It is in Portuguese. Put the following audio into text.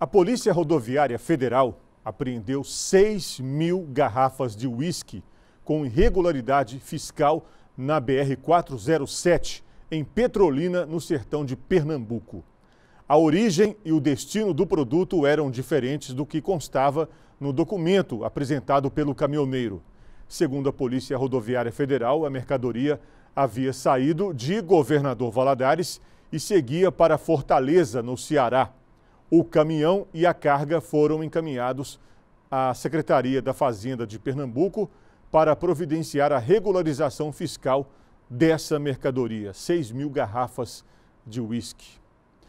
A Polícia Rodoviária Federal apreendeu 6 mil garrafas de uísque com irregularidade fiscal na BR-407, em Petrolina, no sertão de Pernambuco. A origem e o destino do produto eram diferentes do que constava no documento apresentado pelo caminhoneiro. Segundo a Polícia Rodoviária Federal, a mercadoria havia saído de Governador Valadares e seguia para Fortaleza, no Ceará. O caminhão e a carga foram encaminhados à Secretaria da Fazenda de Pernambuco para providenciar a regularização fiscal dessa mercadoria, 6 mil garrafas de uísque.